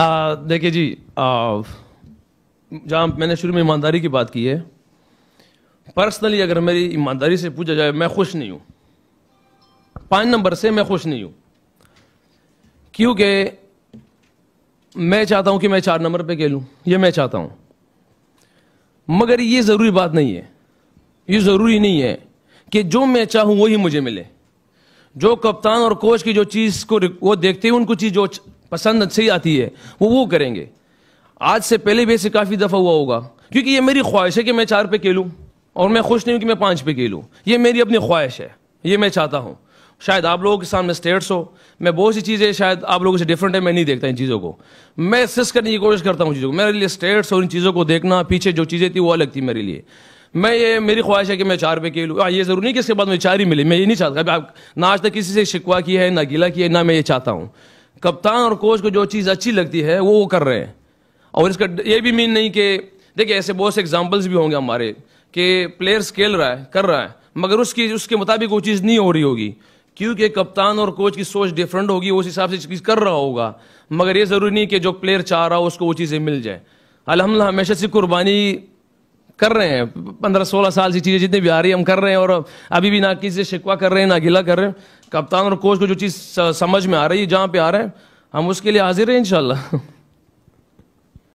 देखिए जी जहाँ मैंने शुरू में ईमानदारी की बात की है पर्सनली अगर मेरी ईमानदारी से पूछा जाए मैं खुश नहीं हूँ पाँच नंबर से मैं खुश नहीं हूँ क्योंकि मैं चाहता हूँ कि मैं चार नंबर पे खेलूँ ये मैं चाहता हूँ मगर ये ज़रूरी बात नहीं है ये ज़रूरी नहीं है कि जो मैं चाहूँ वही मुझे मिले जो कप्तान और कोच की जो चीज़ को वो देखते हैं उनको चीज़ जो पसंद अच्छी आती है वो वो करेंगे आज से पहले भी ऐसे काफ़ी दफ़ा हुआ होगा क्योंकि ये मेरी ख्वाहिश है कि मैं चार पे खेलूँ और मैं खुश नहीं हूँ कि मैं पाँच पे खेलूँ ये मेरी अपनी ख्वाहिश है ये मैं चाहता हूँ शायद आप लोगों के सामने स्टेट्स हो मैं बहुत सी चीज़ें शायद आप लोगों से डिफरेंट है मैं नहीं देखता इन चीज़ों को मैं सिस करने की कोशिश करता हूँ चीज़ों को मेरे लिए स्टेट्स और इन चीज़ों को देखना पीछे जो चीज़ें थी वो अलग थी मेरे लिए मैं ये मेरी ख्वाहिश है कि मैं चार पे खेलूँ हाँ ये ज़रूरी नहीं कि इसके बाद मुझे चार ही मिले मैं ये नहीं चाहता ना आज तक किसी से शिकवा किया है ना गिला किया है ना मैं ये चाहता हूँ कप्तान और कोच को जो चीज़ अच्छी लगती है वो वो कर रहे हैं और इसका ये भी मीन नहीं कि देखिए ऐसे बहुत से एग्जाम्पल्स भी होंगे हमारे कि प्लेयर्स खेल रहा है कर रहा है मगर उसकी उसके मुताबिक वो चीज़ नहीं हो रही होगी क्योंकि कप्तान और कोच की सोच डिफरेंट होगी उस हिसाब से चीज़ कर रहा होगा मगर ये ज़रूरी नहीं कि जो प्लेयर चाह रहा हो उसको वो चीज़ें मिल जाए अलहमदिल्ला हमेशा से कुर्बानी कर रहे हैं पंद्रह सोलह साल से चीज़ें जितनी भी आ रही है हम कर रहे हैं और अभी भी ना किसी से शिकवा कर रहे हैं ना गिला कर रहे हैं कप्तान और कोच को जो चीज़ समझ में आ रही है जहाँ पे आ रहे हैं हम उसके लिए हाजिर हैं इंशाल्लाह